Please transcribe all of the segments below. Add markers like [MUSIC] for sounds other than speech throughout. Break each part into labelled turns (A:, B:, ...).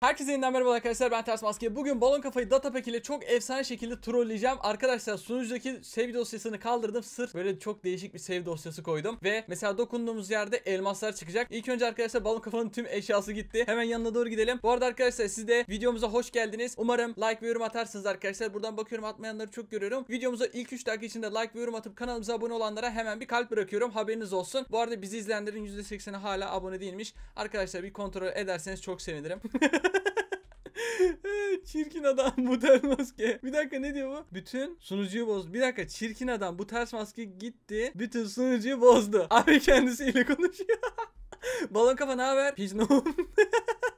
A: Herkese yeniden merhaba arkadaşlar ben Ters Maske. Bugün balon kafayı datapack ile çok efsane şekilde trolleyeceğim. Arkadaşlar sunucudaki save dosyasını kaldırdım. Sırf böyle çok değişik bir save dosyası koydum. Ve mesela dokunduğumuz yerde elmaslar çıkacak. İlk önce arkadaşlar balon kafanın tüm eşyası gitti. Hemen yanına doğru gidelim. Bu arada arkadaşlar siz de videomuza hoş geldiniz. Umarım like ve yorum atarsınız arkadaşlar. Buradan bakıyorum atmayanları çok görüyorum. Videomuza ilk 3 dakika içinde like ve yorum atıp kanalımıza abone olanlara hemen bir kalp bırakıyorum. Haberiniz olsun. Bu arada bizi izleyenlerin %80'i hala abone değilmiş. Arkadaşlar bir kontrol ederseniz çok sevinirim. [LAUGHS] çirkin adam bu ters maske. Bir dakika ne diyor bu? Bütün sunucuyu bozdu. Bir dakika çirkin adam bu ters maske gitti. Bütün sunucuyu bozdu. Abi kendisiyle konuşuyor. [LAUGHS] Balon kafa ne haber? Hiç ne [LAUGHS]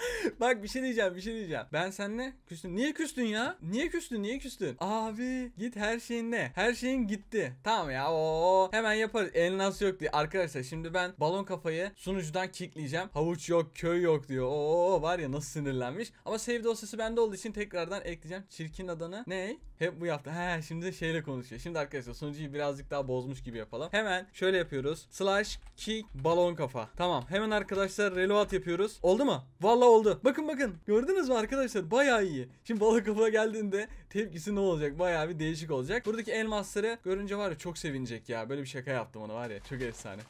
A: [LAUGHS] Bak bir şey diyeceğim bir şey diyeceğim. Ben seninle küstüm. Niye küstün ya? Niye küstün niye küstün? Abi git her şeyin ne? Her şeyin gitti. Tamam ya o hemen yaparız. El nasıl yok diye. Arkadaşlar şimdi ben balon kafayı sunucudan kickleyeceğim. Havuç yok köy yok diyor. Oo var ya nasıl sinirlenmiş. Ama save dosyası bende olduğu için tekrardan ekleyeceğim. Çirkin adanı Ney? Hep bu yaptı. He şimdi şeyle konuşuyor. Şimdi arkadaşlar sunucuyu birazcık daha bozmuş gibi yapalım. Hemen şöyle yapıyoruz. Slash kick balon kafa. Tamam. Hemen arkadaşlar reload yapıyoruz. Oldu mu? Valla oldu. Bakın bakın. Gördünüz mü arkadaşlar? Baya iyi. Şimdi balon kafa geldiğinde tepkisi ne olacak? Bayağı bir değişik olacak. Buradaki elmasları görünce var ya çok sevinecek ya. Böyle bir şaka yaptım ona var ya. Çok efsane.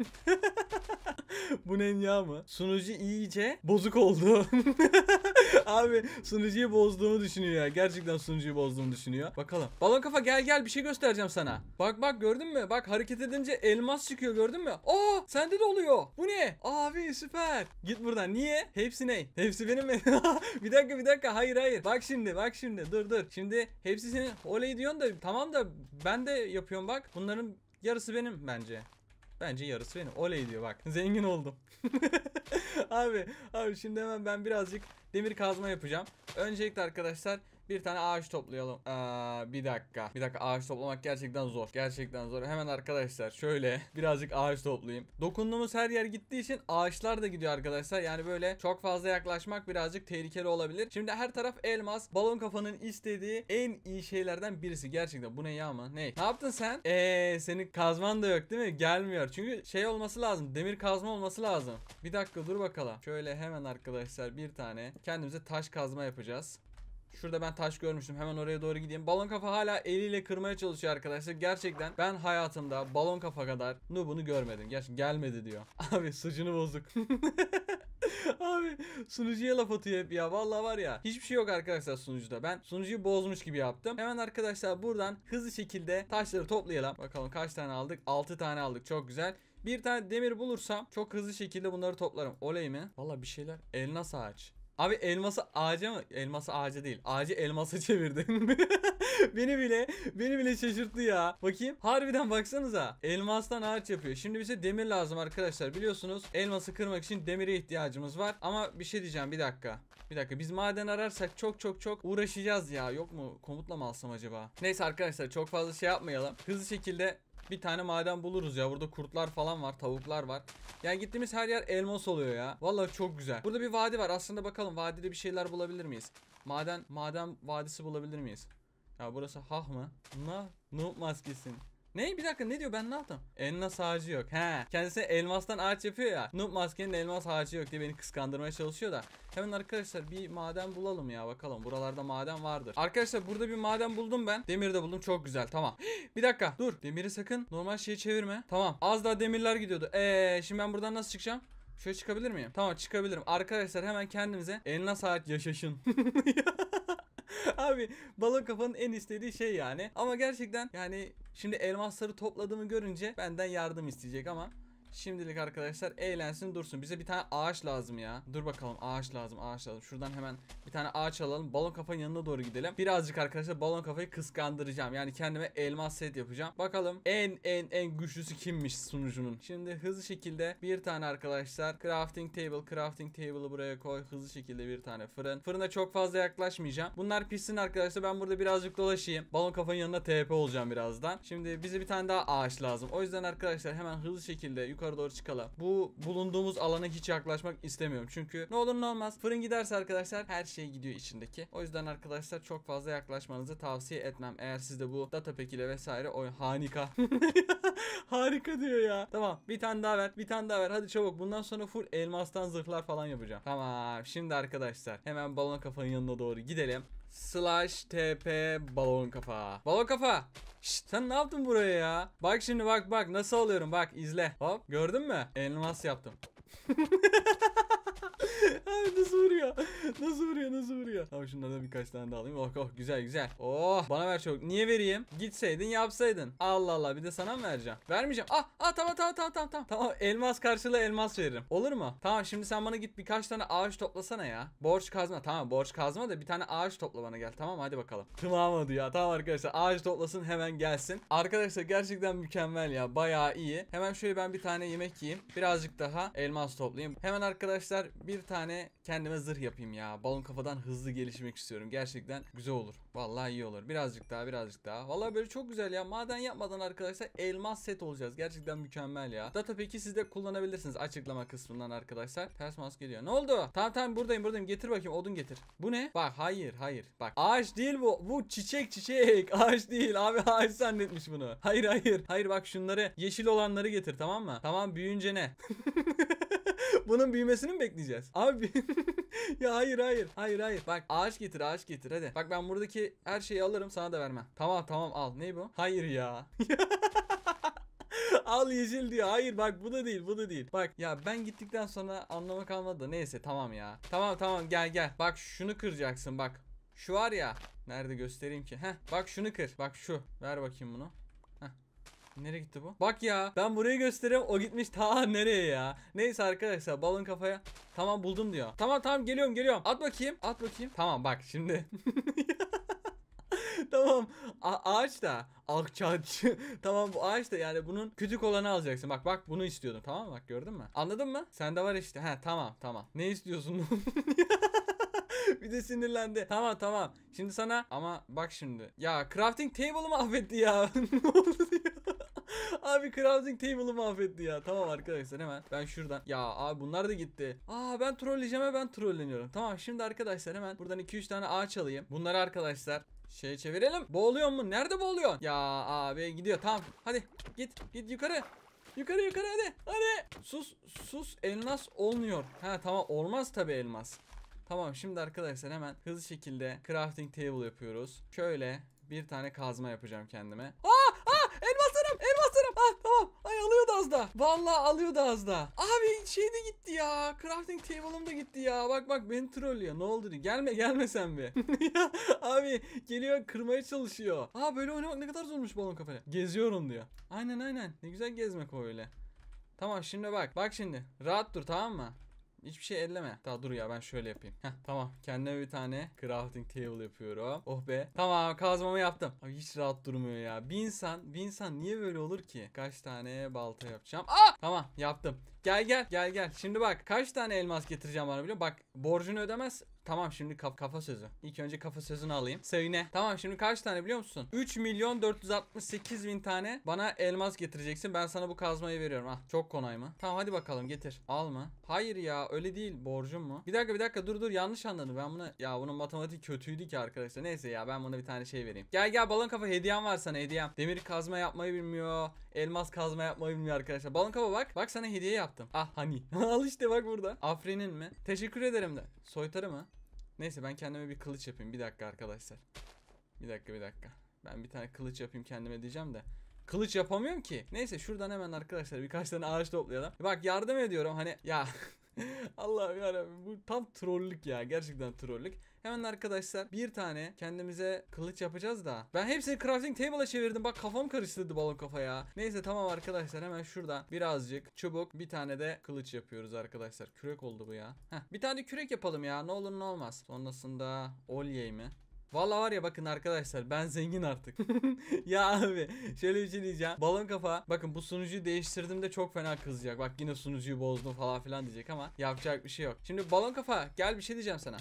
A: [LAUGHS] Bu ne Nenya mı? Sunucu iyice bozuk oldu. [LAUGHS] Abi sunucuyu bozduğumu düşünüyor ya. Gerçekten sunucuyu bozduğumu düşünüyor. Bakalım. Balon kafa gel gel bir şey göstereceğim sana. Bak bak gördün mü? Bak hareket edince elmas çıkıyor gördün mü? Aa sende de oluyor. Bu ne? Abi süper. Git buradan. Niye? Hepsi ne? Hepsi benim mi? [LAUGHS] bir dakika bir dakika. Hayır hayır. Bak şimdi bak şimdi. Dur dur. Şimdi hepsi senin oley diyorsun da tamam da ben de yapıyorum bak. Bunların yarısı benim bence. Bence yarısı benim. Oley diyor bak. [LAUGHS] Zengin oldum. [LAUGHS] abi abi şimdi hemen ben birazcık demir kazma yapacağım. Öncelikle arkadaşlar bir tane ağaç toplayalım. Aa, bir dakika. Bir dakika ağaç toplamak gerçekten zor. Gerçekten zor. Hemen arkadaşlar şöyle birazcık ağaç toplayayım. Dokunduğumuz her yer gittiği için ağaçlar da gidiyor arkadaşlar. Yani böyle çok fazla yaklaşmak birazcık tehlikeli olabilir. Şimdi her taraf elmas. Balon kafanın istediği en iyi şeylerden birisi. Gerçekten bu ne ya mı? Ne? Ne yaptın sen? Eee senin kazman da yok değil mi? Gelmiyor. Çünkü şey olması lazım. Demir kazma olması lazım. Bir dakika dur bakalım. Şöyle hemen arkadaşlar bir tane kendimize taş kazma yapacağız. Şurada ben taş görmüştüm. Hemen oraya doğru gideyim. Balon kafa hala eliyle kırmaya çalışıyor arkadaşlar. Gerçekten ben hayatımda balon kafa kadar noob'unu görmedim. Gerçi gelmedi diyor. [LAUGHS] Abi sucunu bozduk. [LAUGHS] Abi sunucuya laf atıyor hep ya. Vallahi var ya. Hiçbir şey yok arkadaşlar sunucuda. Ben sunucuyu bozmuş gibi yaptım. Hemen arkadaşlar buradan hızlı şekilde taşları toplayalım. Bakalım kaç tane aldık? 6 tane aldık. Çok güzel. Bir tane demir bulursam çok hızlı şekilde bunları toplarım. Oley mi? Valla bir şeyler. Elnas ağaç. Abi elması ağaca mı? Elması ağaca değil. Ağacı elmasa [LAUGHS] çevirdim. beni bile beni bile şaşırttı ya. Bakayım. Harbiden baksanıza. Elmastan ağaç yapıyor. Şimdi bize demir lazım arkadaşlar. Biliyorsunuz elması kırmak için demire ihtiyacımız var. Ama bir şey diyeceğim bir dakika. Bir dakika biz maden ararsak çok çok çok uğraşacağız ya. Yok mu? Komutla mı alsam acaba? Neyse arkadaşlar çok fazla şey yapmayalım. Hızlı şekilde bir tane maden buluruz ya. Burada kurtlar falan var. Tavuklar var. Yani gittiğimiz her yer elmas oluyor ya. Vallahi çok güzel. Burada bir vadi var. Aslında bakalım vadide bir şeyler bulabilir miyiz? Maden maden vadisi bulabilir miyiz? Ya burası hah mı? Na noob maskesin. Ne? Bir dakika ne diyor ben ne yaptım? Elmas ağacı yok. He. Kendisi elmastan ağaç yapıyor ya. Noob maskenin elmas ağacı yok diye beni kıskandırmaya çalışıyor da. Hemen arkadaşlar bir maden bulalım ya bakalım. Buralarda maden vardır. Arkadaşlar burada bir maden buldum ben. Demir de buldum çok güzel tamam. [GASPS] bir dakika dur. Demiri sakın normal şeye çevirme. Tamam. Az daha demirler gidiyordu. Eee şimdi ben buradan nasıl çıkacağım? Şöyle çıkabilir miyim? Tamam çıkabilirim. Arkadaşlar hemen kendimize elmas ağaç yaşasın. [LAUGHS] [LAUGHS] Abi balon kafanın en istediği şey yani. Ama gerçekten yani şimdi elmasları topladığımı görünce benden yardım isteyecek ama Şimdilik arkadaşlar eğlensin dursun. Bize bir tane ağaç lazım ya. Dur bakalım ağaç lazım ağaç lazım. Şuradan hemen bir tane ağaç alalım. Balon kafanın yanına doğru gidelim. Birazcık arkadaşlar balon kafayı kıskandıracağım. Yani kendime elmas set yapacağım. Bakalım en en en güçlüsü kimmiş sunucunun. Şimdi hızlı şekilde bir tane arkadaşlar crafting table crafting table'ı buraya koy. Hızlı şekilde bir tane fırın. Fırına çok fazla yaklaşmayacağım. Bunlar pişsin arkadaşlar. Ben burada birazcık dolaşayım. Balon kafanın yanına TP olacağım birazdan. Şimdi bize bir tane daha ağaç lazım. O yüzden arkadaşlar hemen hızlı şekilde yukarı doğru çıkalım. Bu bulunduğumuz alana hiç yaklaşmak istemiyorum. Çünkü ne olur ne olmaz fırın giderse arkadaşlar her şey gidiyor içindeki. O yüzden arkadaşlar çok fazla yaklaşmanızı tavsiye etmem. Eğer sizde bu data pack ile vesaire oyun harika. [LAUGHS] harika diyor ya. Tamam bir tane daha ver. Bir tane daha ver. Hadi çabuk. Bundan sonra full elmastan zırhlar falan yapacağım. Tamam. Şimdi arkadaşlar hemen balon kafanın yanına doğru gidelim slash tp balon kafa. Balon kafa. Şşt, sen ne yaptın buraya ya? Bak şimdi bak bak nasıl alıyorum bak izle. Hop gördün mü? Elmas yaptım. [LAUGHS] Abi [LAUGHS] nasıl vuruyor? Nasıl vuruyor? Nasıl vuruyor? Tamam şunlardan birkaç tane daha alayım. Oh oh güzel güzel. Oh bana ver çok. Niye vereyim? Gitseydin yapsaydın. Allah Allah bir de sana mı vereceğim? Vermeyeceğim. Ah ah tamam tamam tamam tamam. Tamam, tamam elmas karşılığı elmas veririm. Olur mu? Tamam şimdi sen bana git birkaç tane ağaç toplasana ya. Borç kazma. Tamam borç kazma da bir tane ağaç topla bana gel. Tamam hadi bakalım. [LAUGHS] Tımamadı ya. Tamam arkadaşlar ağaç toplasın hemen gelsin. Arkadaşlar gerçekten mükemmel ya. Bayağı iyi. Hemen şöyle ben bir tane yemek yiyeyim. Birazcık daha elmas toplayayım. Hemen arkadaşlar bir tane kendime zırh yapayım ya. Balon kafadan hızlı gelişmek istiyorum. Gerçekten güzel olur. Vallahi iyi olur. Birazcık daha birazcık daha. Vallahi böyle çok güzel ya. Maden yapmadan arkadaşlar elmas set olacağız. Gerçekten mükemmel ya. Data peki siz de kullanabilirsiniz açıklama kısmından arkadaşlar. Ters mas geliyor. Ne oldu? Tamam tamam buradayım buradayım. Getir bakayım odun getir. Bu ne? Bak hayır hayır. Bak ağaç değil bu. Bu çiçek çiçek. [LAUGHS] Ağaç değil. Abi ağaç zannetmiş bunu. Hayır hayır. Hayır bak şunları yeşil olanları getir tamam mı? Tamam büyüyünce ne? [LAUGHS] [LAUGHS] Bunun büyümesini mi bekleyeceğiz? Abi [LAUGHS] ya hayır hayır. Hayır hayır. Bak ağaç getir ağaç getir hadi. Bak ben buradaki her şeyi alırım sana da vermem. Tamam tamam al. Ne bu? Hayır ya. [LAUGHS] al yeşil diyor. Hayır bak bu da değil bu da değil. Bak ya ben gittikten sonra anlama kalmadı da neyse tamam ya. Tamam tamam gel gel. Bak şunu kıracaksın bak. Şu var ya. Nerede göstereyim ki? Heh bak şunu kır. Bak şu. Ver bakayım bunu. Nereye gitti bu? Bak ya ben burayı gösteriyorum o gitmiş ta [LAUGHS] nereye ya. Neyse arkadaşlar balon kafaya. Tamam buldum diyor. Tamam tamam geliyorum geliyorum. At bakayım at bakayım. Tamam bak şimdi. [LAUGHS] tamam A ağaç da akçaçı [LAUGHS] tamam bu ağaç da yani bunun küçük olanı alacaksın bak bak bunu istiyordum tamam mı bak gördün mü anladın mı sende var işte he tamam tamam ne istiyorsun bir de sinirlendi. Tamam tamam. Şimdi sana ama bak şimdi. Ya crafting table'ı mı affetti ya. ne oldu ya? [LAUGHS] abi crafting table'ı mahvetti ya. Tamam arkadaşlar hemen ben şuradan. Ya abi bunlar da gitti. Aa ben trolleyeceğim ben trolleniyorum. Tamam şimdi arkadaşlar hemen buradan 2-3 tane ağaç alayım. Bunları arkadaşlar Şeye çevirelim. Boğuluyor mu? Nerede boğuluyor? Ya abi gidiyor tamam. Hadi git git yukarı. Yukarı yukarı hadi. Hadi. Sus sus elmas olmuyor. Ha tamam olmaz tabi elmas. Tamam şimdi arkadaşlar hemen hızlı şekilde crafting table yapıyoruz. Şöyle bir tane kazma yapacağım kendime. Aa! Aa, ay alıyordu az da. Vallahi alıyordu az da. Abi şey de gitti ya. Crafting table'ım da gitti ya. Bak bak beni trollüyor. Ne oldu diyor. Gelme gelmesen be. [LAUGHS] abi geliyor kırmaya çalışıyor. Aa böyle oynamak ne kadar zormuş balon kafayla. Geziyorum diyor. Aynen aynen. Ne güzel gezmek o öyle. Tamam şimdi bak. Bak şimdi. Rahat dur tamam mı? Hiçbir şey elleme. Daha dur ya ben şöyle yapayım. Heh, tamam. Kendime bir tane crafting table yapıyorum. Oh be. Tamam kazmamı yaptım. Abi hiç rahat durmuyor ya. Bir insan, bir insan niye böyle olur ki? Kaç tane balta yapacağım? Aa! Ah! Tamam yaptım. Gel gel gel gel. Şimdi bak kaç tane elmas getireceğim bana biliyor musun? Bak borcunu ödemez. Tamam şimdi kaf kafa sözü. İlk önce kafa sözünü alayım. Söyle. Tamam şimdi kaç tane biliyor musun? 3 milyon 468 bin tane bana elmas getireceksin. Ben sana bu kazmayı veriyorum. Ah çok kolay mı? Tamam hadi bakalım getir. Al mı? Hayır ya öyle değil. Borcum mu? Bir dakika bir dakika dur dur yanlış anladım. Ben bunu ya bunun matematiği kötüydü ki arkadaşlar. Neyse ya ben buna bir tane şey vereyim. Gel gel balon kafa hediyem var sana hediyem. Demir kazma yapmayı bilmiyor. Elmas kazma yapmayı bilmiyor arkadaşlar. Balon kafa bak. Bak sana hediye yap yaptım. Ah hani. [LAUGHS] Al işte bak burada. Afrenin mi? Teşekkür ederim de. Soytarı mı? Neyse ben kendime bir kılıç yapayım. Bir dakika arkadaşlar. Bir dakika bir dakika. Ben bir tane kılıç yapayım kendime diyeceğim de. Kılıç yapamıyorum ki. Neyse şuradan hemen arkadaşlar birkaç tane ağaç toplayalım. Bak yardım ediyorum hani ya [LAUGHS] Allah yarabbim bu tam trollük ya gerçekten trollük. Hemen arkadaşlar bir tane kendimize kılıç yapacağız da. Ben hepsini crafting table'a çevirdim. Bak kafam karıştırdı balon kafaya. Neyse tamam arkadaşlar hemen şurada birazcık çubuk bir tane de kılıç yapıyoruz arkadaşlar. Kürek oldu bu ya. Heh, bir tane kürek yapalım ya. Ne olur ne olmaz. Sonrasında olyeyi mi? Valla var ya bakın arkadaşlar ben zengin artık. [LAUGHS] ya abi şöyle bir şey diyeceğim. Balon kafa bakın bu sunucuyu değiştirdim de çok fena kızacak. Bak yine sunucuyu bozdum falan filan diyecek ama yapacak bir şey yok. Şimdi balon kafa gel bir şey diyeceğim sana.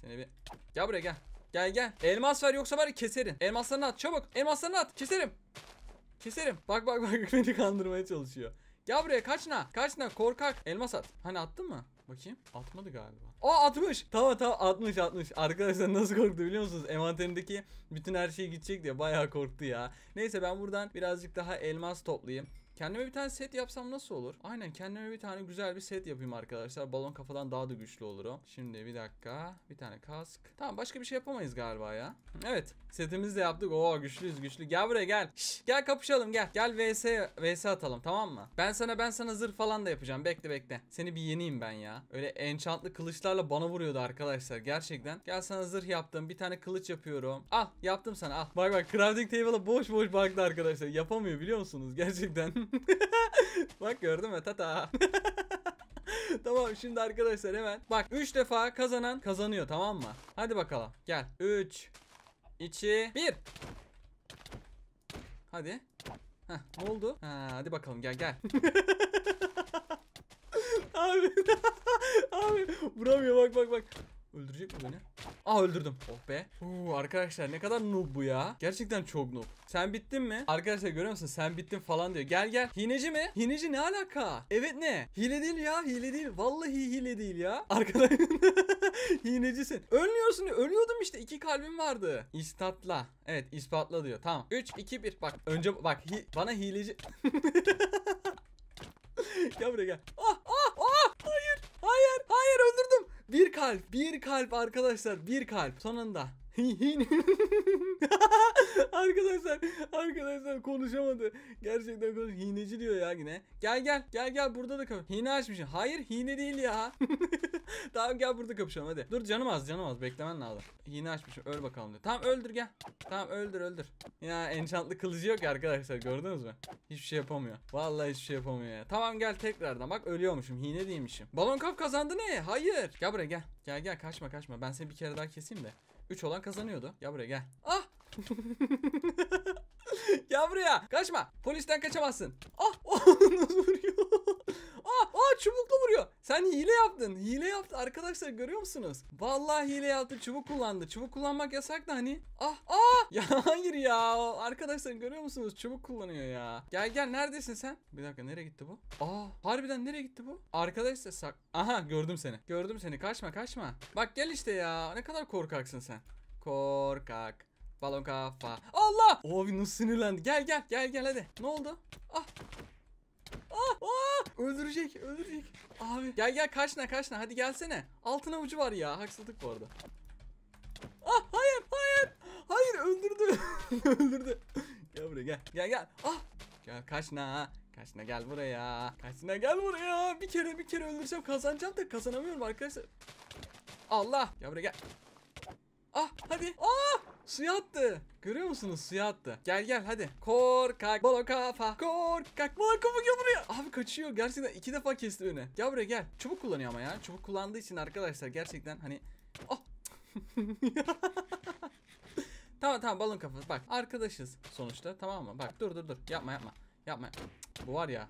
A: Seni bir... Gel buraya gel. Gel gel. Elmas ver yoksa var ya keserim. Elmaslarını at çabuk. Elmaslarını at. Keserim. Keserim. Bak bak bak [LAUGHS] beni kandırmaya çalışıyor. Gel buraya kaçna. Kaçna korkak. Elmas at. Hani attın mı? Bakayım. Atmadı galiba. o atmış. Tamam tamam atmış atmış. Arkadaşlar nasıl korktu biliyor musunuz? Envanterindeki bütün her şey gidecek diye bayağı korktu ya. Neyse ben buradan birazcık daha elmas toplayayım. Kendime bir tane set yapsam nasıl olur? Aynen kendime bir tane güzel bir set yapayım arkadaşlar. Balon kafadan daha da güçlü olurum. Şimdi bir dakika. Bir tane kask. Tamam başka bir şey yapamayız galiba ya. Evet setimizi de yaptık. Oo güçlüyüz güçlü. Gel buraya gel. Şş, gel kapışalım gel. Gel vs vs atalım tamam mı? Ben sana ben sana zırh falan da yapacağım. Bekle bekle. Seni bir yeneyim ben ya. Öyle enchantlı kılıçlarla bana vuruyordu arkadaşlar. Gerçekten. Gel sana zırh yaptım. Bir tane kılıç yapıyorum. Al yaptım sana al. Bak bak crafting table'a boş boş baktı arkadaşlar. Yapamıyor biliyor musunuz? Gerçekten. [LAUGHS] [LAUGHS] Bak gördün mü? Tata. [LAUGHS] tamam şimdi arkadaşlar hemen. Bak 3 defa kazanan kazanıyor tamam mı? Hadi bakalım. Gel. 3 2 1 Hadi. Heh, ne oldu? Ha, hadi bakalım gel gel. [LAUGHS] abi. abi vuramıyor bak bak bak. Öldürecek mi beni? Ah öldürdüm. Oh be. Uu, arkadaşlar ne kadar noob bu ya. Gerçekten çok noob. Sen bittin mi? Arkadaşlar görüyor musun? Sen bittin falan diyor. Gel gel. Hineci mi? Hineci ne alaka? Evet ne? Hile değil ya. Hile değil. Vallahi hile değil ya. [LAUGHS] Arkadaşlar hinecisin. Ölmüyorsun. Ölüyordum işte. iki kalbim vardı. İstatla. Evet ispatla diyor. Tamam. 3, 2, 1. Bak önce bak. Hi bana hileci. [LAUGHS] gel buraya gel. Ah ah ah. Hayır kalp. Bir kalp arkadaşlar. Bir kalp. Sonunda. [LAUGHS] arkadaşlar arkadaşlar konuşamadı. Gerçekten konuş. Hineci diyor ya yine. Gel gel gel gel burada da kal. Hine açmışım. Hayır hine değil ya. [LAUGHS] [LAUGHS] tamam gel burada kapışalım hadi. Dur canım az canım az beklemen lazım. Yine açmışım öl bakalım diyor. Tamam öldür gel. Tamam öldür öldür. Ya enchantlı kılıcı yok arkadaşlar gördünüz mü? Hiçbir şey yapamıyor. Vallahi hiçbir şey yapamıyor ya. Tamam gel tekrardan bak ölüyormuşum hine değilmişim. Balon kap kazandı ne? Hayır. Gel buraya gel. Gel gel kaçma kaçma ben seni bir kere daha keseyim de. 3 olan kazanıyordu. Gel buraya gel. Ah! [LAUGHS] gel buraya. Kaçma. Polisten kaçamazsın. Ah! Oh, [LAUGHS] nasıl vuruyor? çubukla vuruyor. Sen hile yaptın. Hile yaptı arkadaşlar görüyor musunuz? Vallahi hile yaptı. Çubuk kullandı. Çubuk kullanmak yasak da hani. Ah ah. [LAUGHS] Ya hayır ya. Arkadaşlar görüyor musunuz? Çubuk kullanıyor ya. Gel gel neredesin sen? Bir dakika nereye gitti bu? Aa harbiden nereye gitti bu? Arkadaşlar sak. Aha gördüm seni. Gördüm seni. Kaçma kaçma. Bak gel işte ya. Ne kadar korkaksın sen. Korkak. Balon kafa. Allah! Abi nasıl sinirlendi. Gel gel gel gel hadi. Ne oldu? Ah Öldürecek öldürecek. Abi gel gel kaçna kaçna hadi gelsene. Altın ucu var ya haksızlık bu arada. Ah hayır hayır. Hayır öldürdü. [LAUGHS] öldürdü. Gel buraya gel. Gel gel. Ah. Gel kaçna. Kaçına gel buraya. Kaçına gel buraya. Bir kere bir kere öldürsem kazanacağım da kazanamıyorum arkadaşlar. Allah. Gel buraya gel. Ah hadi. Ah Suya attı. Görüyor musunuz? Suya attı. Gel gel hadi. Korkak balo kafa. Korkak balo kafa gel buraya. Abi kaçıyor. Gerçekten iki defa kesti öne. Gel buraya gel. Çubuk kullanıyor ama ya. Çubuk kullandığı için arkadaşlar gerçekten hani... Oh. [LAUGHS] tamam tamam balon kafası. Bak arkadaşız sonuçta tamam mı? Bak dur dur dur. Yapma yapma. Yapma. bu var ya.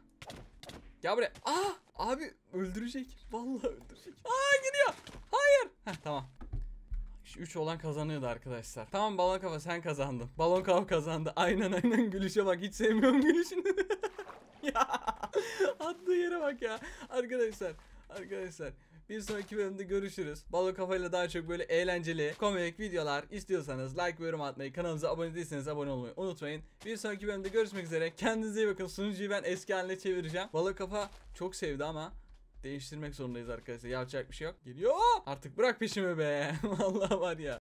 A: Gel buraya. Ah Abi öldürecek. Vallahi öldürecek. Aa gidiyor. Hayır. Heh, tamam. 3 olan kazanıyordu arkadaşlar. Tamam balon kafa sen kazandın. Balon kafa kazandı. Aynen aynen gülüşe bak hiç sevmiyorum gülüşünü. [LAUGHS] ya attığı yere bak ya. Arkadaşlar arkadaşlar bir sonraki bölümde görüşürüz. Balo kafayla daha çok böyle eğlenceli, komik videolar istiyorsanız like ve yorum atmayı, kanalımıza abone değilseniz abone olmayı unutmayın. Bir sonraki bölümde görüşmek üzere. Kendinize iyi bakın. Sunucuyu ben eski haline çevireceğim. Balo kafa çok sevdi ama değiştirmek zorundayız arkadaşlar. Yapacak bir şey yok. Geliyor. Artık bırak peşimi be. [LAUGHS] Vallahi var ya.